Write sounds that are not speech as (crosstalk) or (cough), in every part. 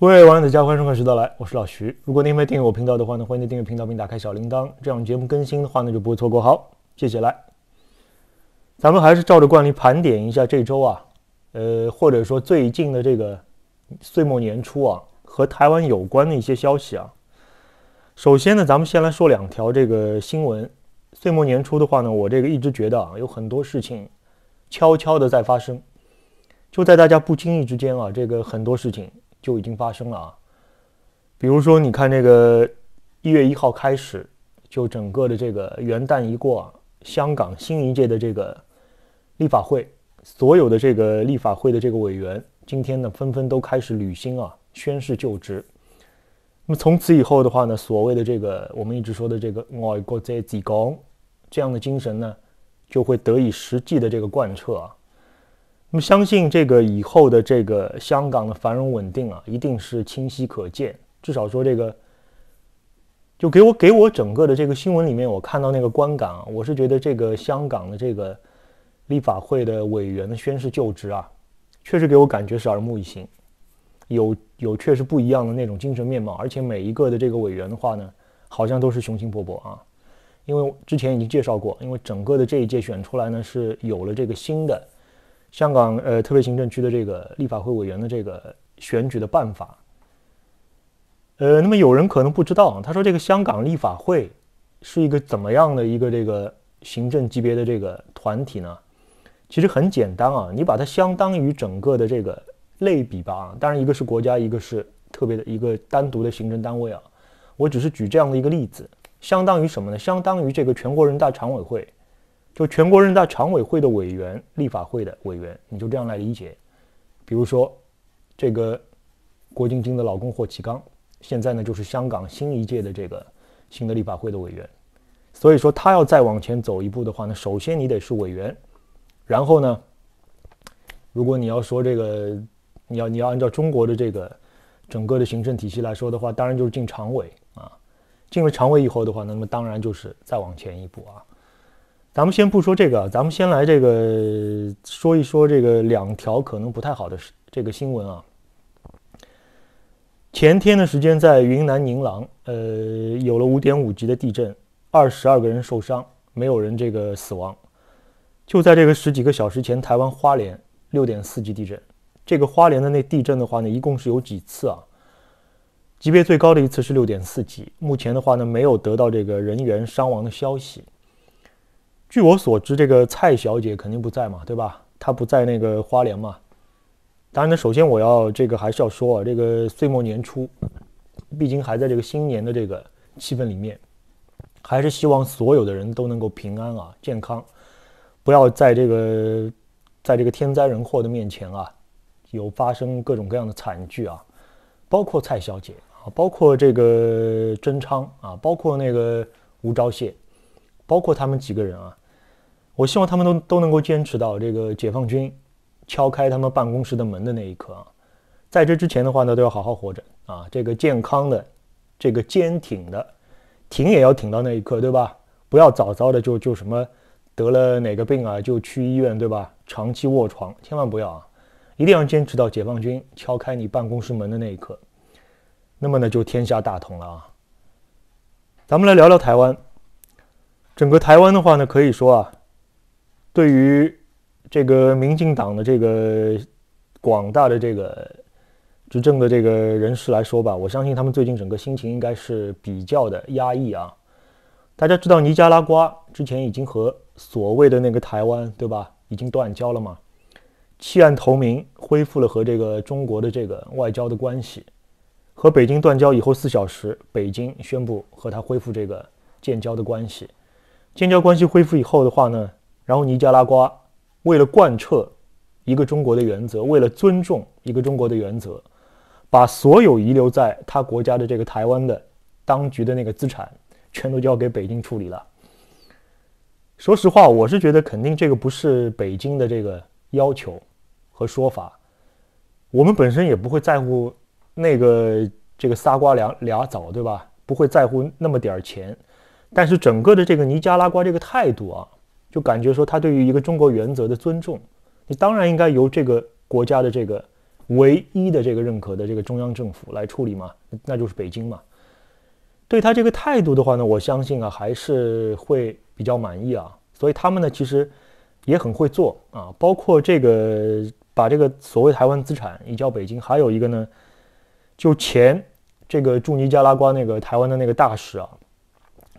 各位网友大家迎收看《徐到来，我是老徐。如果您没订阅我频道的话呢，欢迎订阅频道并打开小铃铛，这样节目更新的话呢就不会错过。好，谢谢来。咱们还是照着惯例盘点一下这周啊，呃，或者说最近的这个岁末年初啊，和台湾有关的一些消息啊。首先呢，咱们先来说两条这个新闻。岁末年初的话呢，我这个一直觉得啊，有很多事情悄悄的在发生，就在大家不经意之间啊，这个很多事情。就已经发生了啊，比如说，你看这个一月一号开始，就整个的这个元旦一过，香港新一届的这个立法会，所有的这个立法会的这个委员，今天呢，纷纷都开始履新啊，宣誓就职。那么从此以后的话呢，所谓的这个我们一直说的这个爱国在自高这样的精神呢，就会得以实际的这个贯彻。啊。那么，相信这个以后的这个香港的繁荣稳定啊，一定是清晰可见。至少说这个，就给我给我整个的这个新闻里面，我看到那个观感，啊，我是觉得这个香港的这个立法会的委员的宣誓就职啊，确实给我感觉是耳目一新，有有确实不一样的那种精神面貌。而且每一个的这个委员的话呢，好像都是雄心勃勃啊，因为之前已经介绍过，因为整个的这一届选出来呢，是有了这个新的。香港呃特别行政区的这个立法会委员的这个选举的办法，呃，那么有人可能不知道啊，他说这个香港立法会是一个怎么样的一个这个行政级别的这个团体呢？其实很简单啊，你把它相当于整个的这个类比吧啊，当然一个是国家，一个是特别的一个单独的行政单位啊，我只是举这样的一个例子，相当于什么呢？相当于这个全国人大常委会。就全国人大常委会的委员，立法会的委员，你就这样来理解。比如说，这个郭晶晶的老公霍启刚，现在呢就是香港新一届的这个新的立法会的委员。所以说，他要再往前走一步的话，呢，首先你得是委员，然后呢，如果你要说这个，你要你要按照中国的这个整个的行政体系来说的话，当然就是进常委啊。进了常委以后的话，那么当然就是再往前一步啊。咱们先不说这个，咱们先来这个说一说这个两条可能不太好的这个新闻啊。前天的时间在云南宁郎，呃，有了五点五级的地震，二十二个人受伤，没有人这个死亡。就在这个十几个小时前，台湾花莲六点四级地震。这个花莲的那地震的话呢，一共是有几次啊？级别最高的一次是六点四级。目前的话呢，没有得到这个人员伤亡的消息。据我所知，这个蔡小姐肯定不在嘛，对吧？她不在那个花莲嘛。当然呢，首先我要这个还是要说啊，这个岁末年初，毕竟还在这个新年的这个气氛里面，还是希望所有的人都能够平安啊、健康，不要在这个在这个天灾人祸的面前啊，有发生各种各样的惨剧啊，包括蔡小姐啊，包括这个甄昌啊，包括那个吴钊谢。包括他们几个人啊，我希望他们都都能够坚持到这个解放军敲开他们办公室的门的那一刻啊，在这之前的话呢，都要好好活着啊，这个健康的，这个坚挺的，挺也要挺到那一刻，对吧？不要早早的就就什么得了哪个病啊，就去医院，对吧？长期卧床，千万不要啊，一定要坚持到解放军敲开你办公室门的那一刻，那么呢，就天下大同了啊。咱们来聊聊台湾。整个台湾的话呢，可以说啊，对于这个民进党的这个广大的这个执政的这个人士来说吧，我相信他们最近整个心情应该是比较的压抑啊。大家知道尼加拉瓜之前已经和所谓的那个台湾对吧，已经断交了嘛，弃暗投明，恢复了和这个中国的这个外交的关系。和北京断交以后四小时，北京宣布和他恢复这个建交的关系。建交关系恢复以后的话呢，然后尼加拉瓜为了贯彻一个中国的原则，为了尊重一个中国的原则，把所有遗留在他国家的这个台湾的当局的那个资产，全都交给北京处理了。说实话，我是觉得肯定这个不是北京的这个要求和说法，我们本身也不会在乎那个这个仨瓜俩俩枣，对吧？不会在乎那么点钱。但是整个的这个尼加拉瓜这个态度啊，就感觉说他对于一个中国原则的尊重，你当然应该由这个国家的这个唯一的这个认可的这个中央政府来处理嘛，那就是北京嘛。对他这个态度的话呢，我相信啊还是会比较满意啊。所以他们呢其实也很会做啊，包括这个把这个所谓台湾资产移交北京，还有一个呢，就前这个驻尼加拉瓜那个台湾的那个大使啊。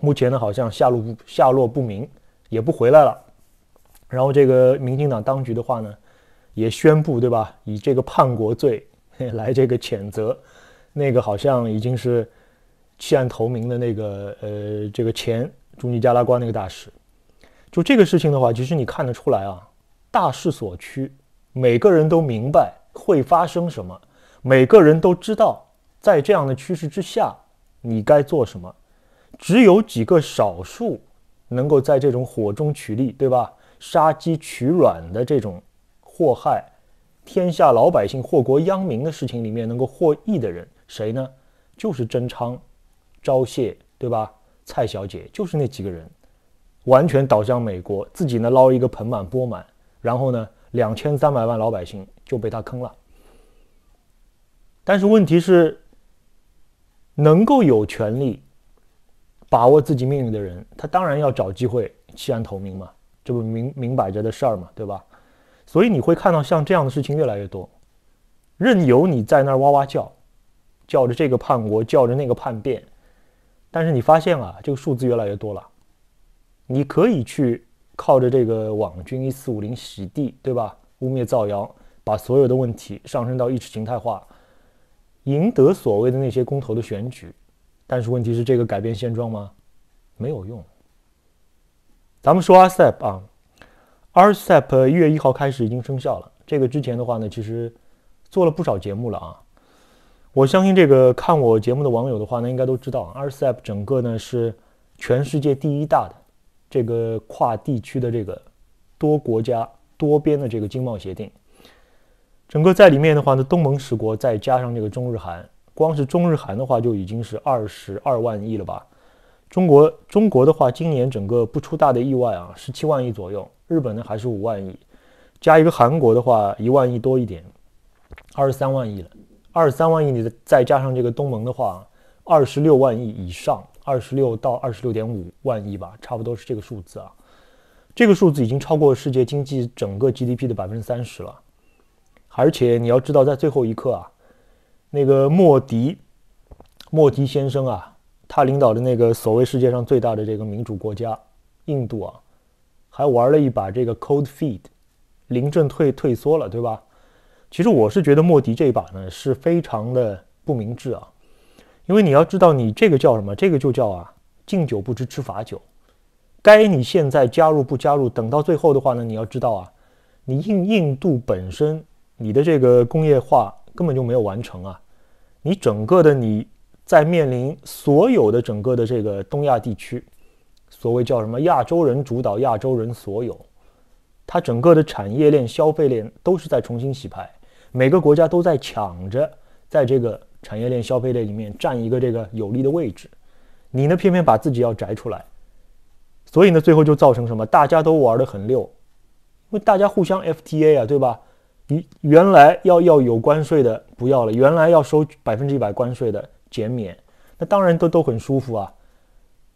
目前呢，好像下落不下落不明，也不回来了。然后这个民进党当局的话呢，也宣布对吧，以这个叛国罪 (laughs) 来这个谴责那个好像已经是弃暗投明的那个呃，这个前中尼加拉瓜那个大使。就这个事情的话，其实你看得出来啊，大势所趋，每个人都明白会发生什么，每个人都知道在这样的趋势之下，你该做什么。只有几个少数能够在这种火中取栗，对吧？杀鸡取卵的这种祸害，天下老百姓祸国殃民的事情里面能够获益的人，谁呢？就是甄昌、招谢，对吧？蔡小姐就是那几个人，完全倒向美国，自己呢捞一个盆满钵满，然后呢，两千三百万老百姓就被他坑了。但是问题是，能够有权利。把握自己命运的人，他当然要找机会弃暗投明嘛，这不明明摆着的事儿嘛，对吧？所以你会看到像这样的事情越来越多，任由你在那儿哇哇叫，叫着这个叛国，叫着那个叛变，但是你发现啊，这个数字越来越多了。你可以去靠着这个网军一四五零洗地，对吧？污蔑造谣，把所有的问题上升到意识形态化，赢得所谓的那些公投的选举。但是问题是，这个改变现状吗？没有用。咱们说 RCEP 啊，RCEP 一月一号开始已经生效了。这个之前的话呢，其实做了不少节目了啊。我相信这个看我节目的网友的话呢，应该都知道，RCEP 整个呢是全世界第一大的这个跨地区的这个多国家多边的这个经贸协定。整个在里面的话呢，东盟十国再加上这个中日韩。光是中日韩的话就已经是二十二万亿了吧？中国中国的话，今年整个不出大的意外啊，十七万亿左右。日本呢还是五万亿，加一个韩国的话一万亿多一点，二十三万亿了。二十三万亿，你再加上这个东盟的话，二十六万亿以上，二十六到二十六点五万亿吧，差不多是这个数字啊。这个数字已经超过世界经济整个 GDP 的百分之三十了。而且你要知道，在最后一刻啊。那个莫迪，莫迪先生啊，他领导的那个所谓世界上最大的这个民主国家，印度啊，还玩了一把这个 cold feet，临阵退退缩了，对吧？其实我是觉得莫迪这一把呢，是非常的不明智啊，因为你要知道，你这个叫什么？这个就叫啊，敬酒不吃吃罚酒。该你现在加入不加入？等到最后的话呢，你要知道啊，你印印度本身，你的这个工业化。根本就没有完成啊！你整个的你在面临所有的整个的这个东亚地区，所谓叫什么亚洲人主导亚洲人所有，它整个的产业链、消费链都是在重新洗牌，每个国家都在抢着在这个产业链、消费链里面占一个这个有利的位置，你呢偏偏把自己要摘出来，所以呢最后就造成什么？大家都玩得很溜，因为大家互相 FTA 啊，对吧？你原来要要有关税的不要了，原来要收百分之一百关税的减免，那当然都都很舒服啊，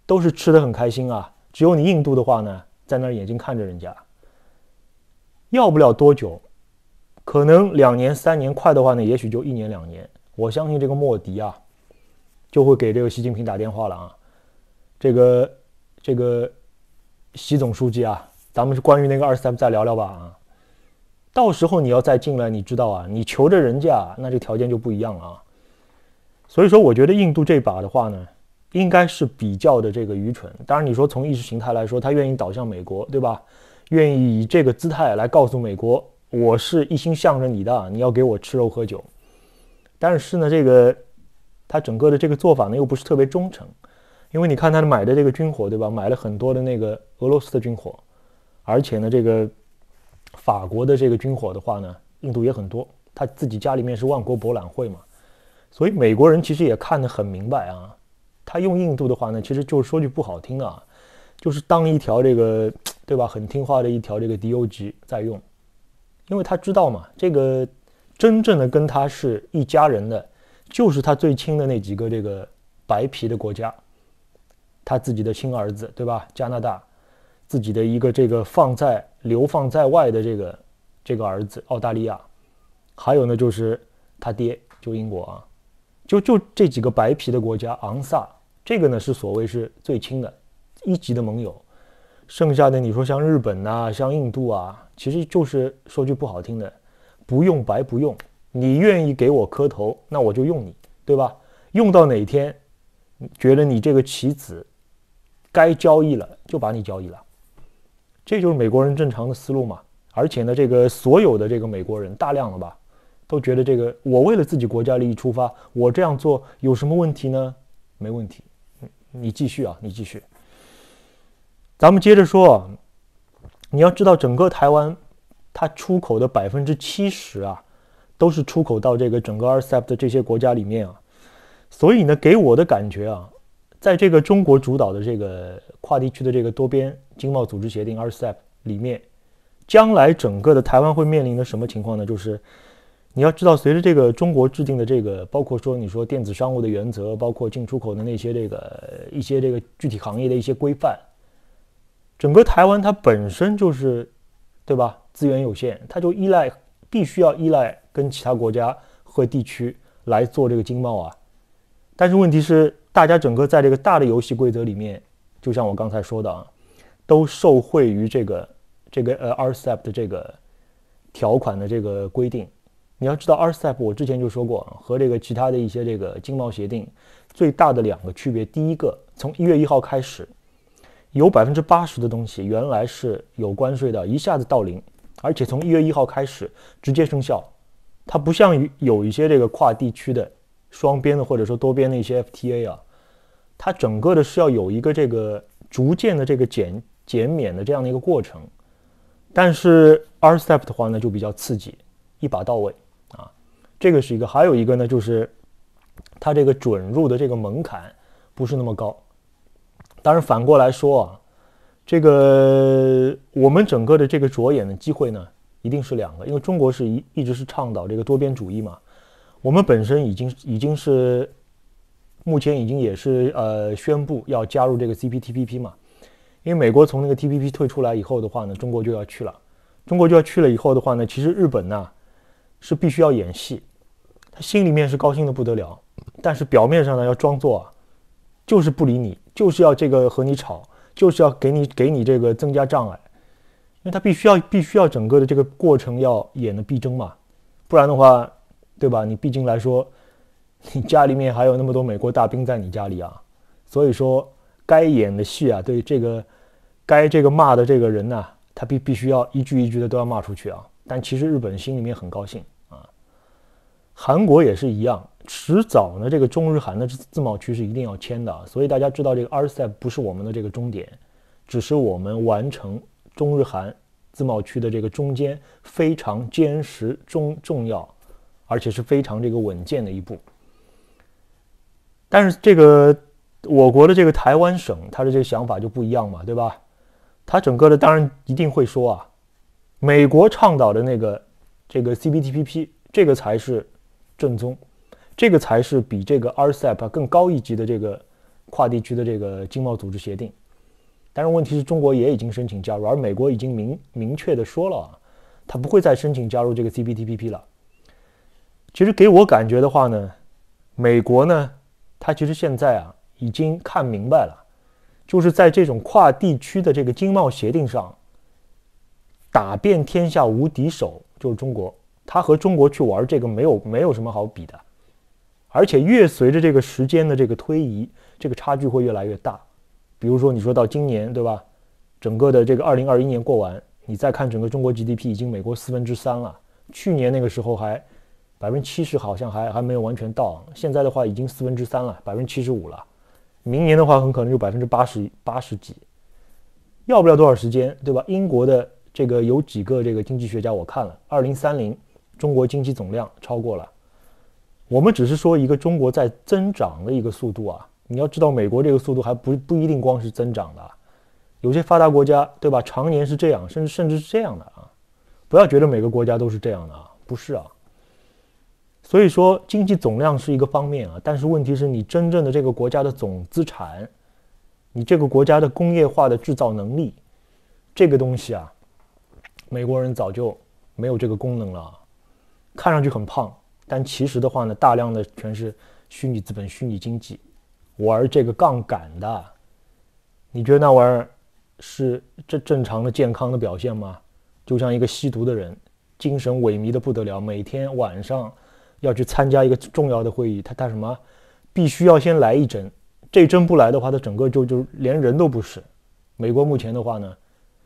都是吃的很开心啊。只有你印度的话呢，在那儿眼睛看着人家，要不了多久，可能两年三年，快的话呢，也许就一年两年。我相信这个莫迪啊，就会给这个习近平打电话了啊。这个这个习总书记啊，咱们是关于那个二三再聊聊吧啊。到时候你要再进来，你知道啊，你求着人家，那这条件就不一样了啊。所以说，我觉得印度这把的话呢，应该是比较的这个愚蠢。当然，你说从意识形态来说，他愿意倒向美国，对吧？愿意以这个姿态来告诉美国，我是一心向着你的，你要给我吃肉喝酒。但是呢，这个他整个的这个做法呢，又不是特别忠诚，因为你看他买的这个军火，对吧？买了很多的那个俄罗斯的军火，而且呢，这个。法国的这个军火的话呢，印度也很多。他自己家里面是万国博览会嘛，所以美国人其实也看得很明白啊。他用印度的话呢，其实就是说句不好听的啊，就是当一条这个对吧，很听话的一条这个 DOG 在用，因为他知道嘛，这个真正的跟他是一家人的，就是他最亲的那几个这个白皮的国家，他自己的亲儿子对吧？加拿大。自己的一个这个放在流放在外的这个这个儿子，澳大利亚，还有呢就是他爹就英国啊，就就这几个白皮的国家，昂萨这个呢是所谓是最亲的一级的盟友，剩下的你说像日本啊，像印度啊，其实就是说句不好听的，不用白不用，你愿意给我磕头，那我就用你，对吧？用到哪天觉得你这个棋子该交易了，就把你交易了。这就是美国人正常的思路嘛，而且呢，这个所有的这个美国人大量了吧，都觉得这个我为了自己国家利益出发，我这样做有什么问题呢？没问题，你继续啊，你继续。咱们接着说，你要知道整个台湾，它出口的百分之七十啊，都是出口到这个整个 a c e p 的这些国家里面啊，所以呢，给我的感觉啊，在这个中国主导的这个。跨地区的这个多边经贸组织协定 （RCEP） 里面，将来整个的台湾会面临的什么情况呢？就是你要知道，随着这个中国制定的这个，包括说你说电子商务的原则，包括进出口的那些这个一些这个具体行业的一些规范，整个台湾它本身就是，对吧？资源有限，它就依赖，必须要依赖跟其他国家和地区来做这个经贸啊。但是问题是，大家整个在这个大的游戏规则里面。就像我刚才说的啊，都受惠于这个这个呃 RCEP 的这个条款的这个规定。你要知道 RCEP，我之前就说过，和这个其他的一些这个经贸协定最大的两个区别，第一个从一月一号开始，有百分之八十的东西原来是有关税的，一下子到零，而且从一月一号开始直接生效，它不像于有一些这个跨地区的双边的或者说多边的一些 FTA 啊。它整个的是要有一个这个逐渐的这个减减免的这样的一个过程，但是 R step 的话呢就比较刺激，一把到位啊，这个是一个，还有一个呢就是，它这个准入的这个门槛不是那么高，当然反过来说啊，这个我们整个的这个着眼的机会呢一定是两个，因为中国是一一直是倡导这个多边主义嘛，我们本身已经已经是。目前已经也是呃宣布要加入这个 CPTPP 嘛，因为美国从那个 TPP 退出来以后的话呢，中国就要去了。中国就要去了以后的话呢，其实日本呢是必须要演戏，他心里面是高兴的不得了，但是表面上呢要装作就是不理你，就是要这个和你吵，就是要给你给你这个增加障碍，因为他必须要必须要整个的这个过程要演的逼真嘛，不然的话，对吧？你毕竟来说。你 (laughs) 家里面还有那么多美国大兵在你家里啊，所以说该演的戏啊，对这个该这个骂的这个人呢，他必必须要一句一句的都要骂出去啊。但其实日本心里面很高兴啊，韩国也是一样，迟早呢这个中日韩的自贸区是一定要签的，所以大家知道这个 RCEP 不是我们的这个终点，只是我们完成中日韩自贸区的这个中间非常坚实、中重要，而且是非常这个稳健的一步。但是这个我国的这个台湾省，他的这个想法就不一样嘛，对吧？他整个的当然一定会说啊，美国倡导的那个这个 CPTPP 这个才是正宗，这个才是比这个 RCEP 更高一级的这个跨地区的这个经贸组织协定。但是问题是中国也已经申请加入，而美国已经明明确的说了啊，他不会再申请加入这个 CPTPP 了。其实给我感觉的话呢，美国呢。他其实现在啊，已经看明白了，就是在这种跨地区的这个经贸协定上，打遍天下无敌手就是中国。他和中国去玩这个没有没有什么好比的，而且越随着这个时间的这个推移，这个差距会越来越大。比如说你说到今年对吧，整个的这个二零二一年过完，你再看整个中国 GDP 已经美国四分之三了，去年那个时候还。百分之七十好像还还没有完全到，现在的话已经四分之三了，百分之七十五了。明年的话很可能就百分之八十八十几，要不了多少时间，对吧？英国的这个有几个这个经济学家我看了，二零三零中国经济总量超过了我们，只是说一个中国在增长的一个速度啊。你要知道美国这个速度还不不一定光是增长的，有些发达国家对吧，常年是这样，甚至甚至是这样的啊。不要觉得每个国家都是这样的啊，不是啊。所以说，经济总量是一个方面啊，但是问题是你真正的这个国家的总资产，你这个国家的工业化的制造能力，这个东西啊，美国人早就没有这个功能了。看上去很胖，但其实的话呢，大量的全是虚拟资本、虚拟经济，玩这个杠杆的。你觉得那玩意儿是正正常的健康的表现吗？就像一个吸毒的人，精神萎靡的不得了，每天晚上。要去参加一个重要的会议，他他什么，必须要先来一针，这针不来的话，他整个就就连人都不是。美国目前的话呢，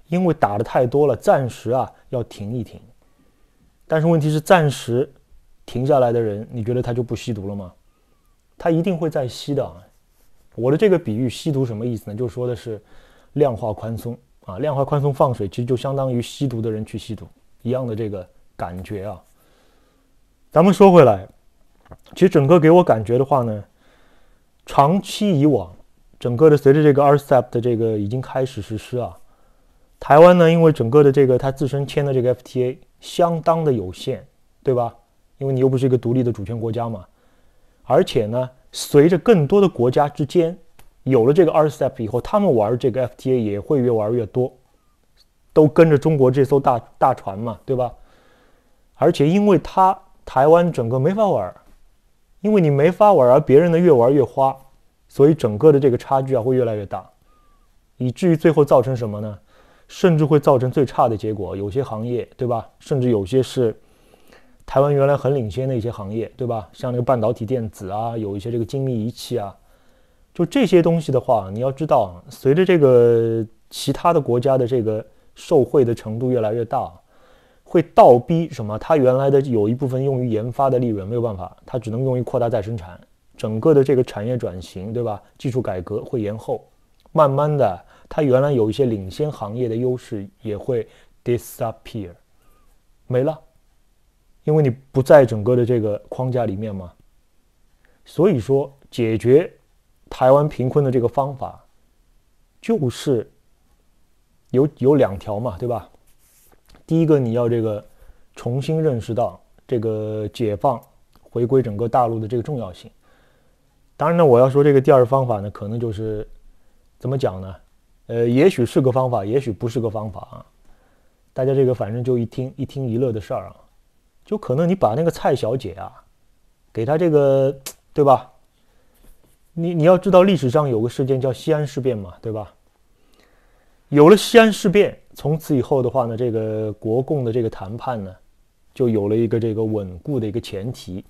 因为打的太多了，暂时啊要停一停。但是问题是，暂时停下来的人，你觉得他就不吸毒了吗？他一定会再吸的。我的这个比喻，吸毒什么意思呢？就说的是量化宽松啊，量化宽松放水，其实就相当于吸毒的人去吸毒一样的这个感觉啊。咱们说回来，其实整个给我感觉的话呢，长期以往，整个的随着这个 RCEP 的这个已经开始实施啊，台湾呢，因为整个的这个它自身签的这个 FTA 相当的有限，对吧？因为你又不是一个独立的主权国家嘛。而且呢，随着更多的国家之间有了这个 RCEP 以后，他们玩这个 FTA 也会越玩越多，都跟着中国这艘大大船嘛，对吧？而且因为它。台湾整个没法玩，因为你没法玩，而别人的越玩越花，所以整个的这个差距啊会越来越大，以至于最后造成什么呢？甚至会造成最差的结果。有些行业，对吧？甚至有些是台湾原来很领先的一些行业，对吧？像那个半导体电子啊，有一些这个精密仪器啊，就这些东西的话，你要知道，随着这个其他的国家的这个受贿的程度越来越大。会倒逼什么？它原来的有一部分用于研发的利润没有办法，它只能用于扩大再生产。整个的这个产业转型，对吧？技术改革会延后，慢慢的，它原来有一些领先行业的优势也会 disappear，没了，因为你不在整个的这个框架里面嘛。所以说，解决台湾贫困的这个方法，就是有有两条嘛，对吧？第一个，你要这个重新认识到这个解放回归整个大陆的这个重要性。当然呢，我要说这个第二方法呢，可能就是怎么讲呢？呃，也许是个方法，也许不是个方法啊。大家这个反正就一听一听一乐的事儿啊，就可能你把那个蔡小姐啊，给她这个对吧？你你要知道历史上有个事件叫西安事变嘛，对吧？有了西安事变。从此以后的话呢，这个国共的这个谈判呢，就有了一个这个稳固的一个前提。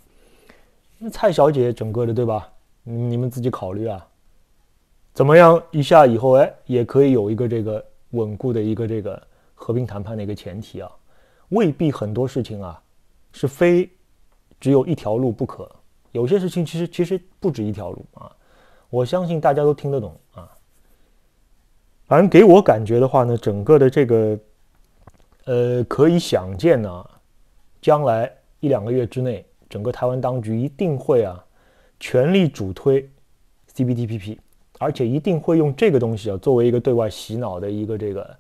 那蔡小姐，整个的对吧？你们自己考虑啊，怎么样一下以后，哎，也可以有一个这个稳固的一个这个和平谈判的一个前提啊。未必很多事情啊，是非只有一条路不可。有些事情其实其实不止一条路啊。我相信大家都听得懂啊。反正给我感觉的话呢，整个的这个，呃，可以想见呢，将来一两个月之内，整个台湾当局一定会啊，全力主推 C B T P P，而且一定会用这个东西啊，作为一个对外洗脑的一个这个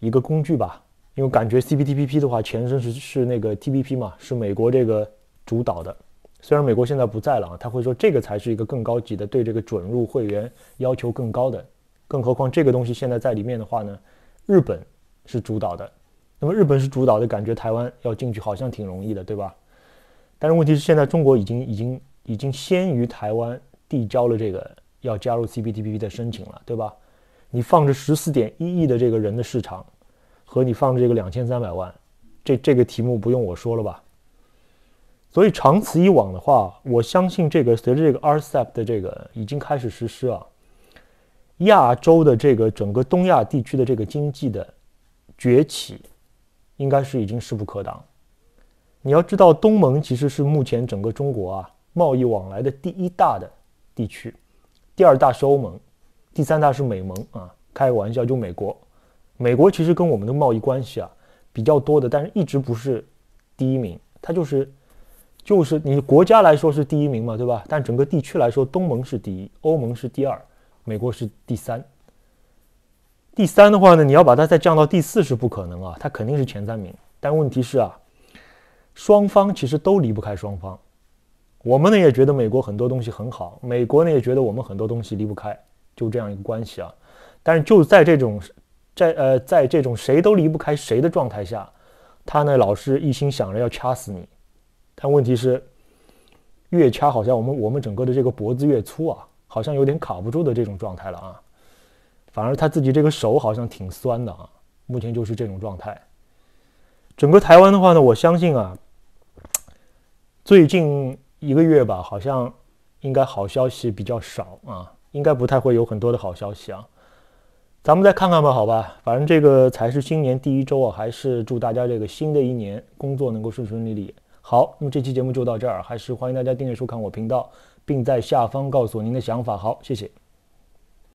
一个工具吧。因为感觉 C B T P P 的话，前身是是那个 T B P 嘛，是美国这个主导的。虽然美国现在不在了啊，他会说这个才是一个更高级的，对这个准入会员要求更高的。更何况这个东西现在在里面的话呢，日本是主导的，那么日本是主导的感觉，台湾要进去好像挺容易的，对吧？但是问题是现在中国已经已经已经先于台湾递交了这个要加入 CPTPP 的申请了，对吧？你放着十四点一亿的这个人的市场，和你放着这个两千三百万，这这个题目不用我说了吧？所以长此以往的话，我相信这个随着这个 RCEP 的这个已经开始实施啊。亚洲的这个整个东亚地区的这个经济的崛起，应该是已经势不可挡。你要知道，东盟其实是目前整个中国啊贸易往来的第一大的地区，第二大是欧盟，第三大是美盟啊。开个玩笑，就美国，美国其实跟我们的贸易关系啊比较多的，但是一直不是第一名。它就是就是你国家来说是第一名嘛，对吧？但整个地区来说，东盟是第一，欧盟是第二。美国是第三，第三的话呢，你要把它再降到第四是不可能啊，它肯定是前三名。但问题是啊，双方其实都离不开双方。我们呢也觉得美国很多东西很好，美国呢也觉得我们很多东西离不开，就这样一个关系啊。但是就在这种在呃在这种谁都离不开谁的状态下，他呢老是一心想着要掐死你，但问题是越掐好像我们我们整个的这个脖子越粗啊。好像有点卡不住的这种状态了啊，反而他自己这个手好像挺酸的啊，目前就是这种状态。整个台湾的话呢，我相信啊，最近一个月吧，好像应该好消息比较少啊，应该不太会有很多的好消息啊，咱们再看看吧，好吧，反正这个才是新年第一周啊，还是祝大家这个新的一年工作能够顺顺利利。好，那么这期节目就到这儿，还是欢迎大家订阅收看我频道。并在下方告诉您的想法。好，谢谢。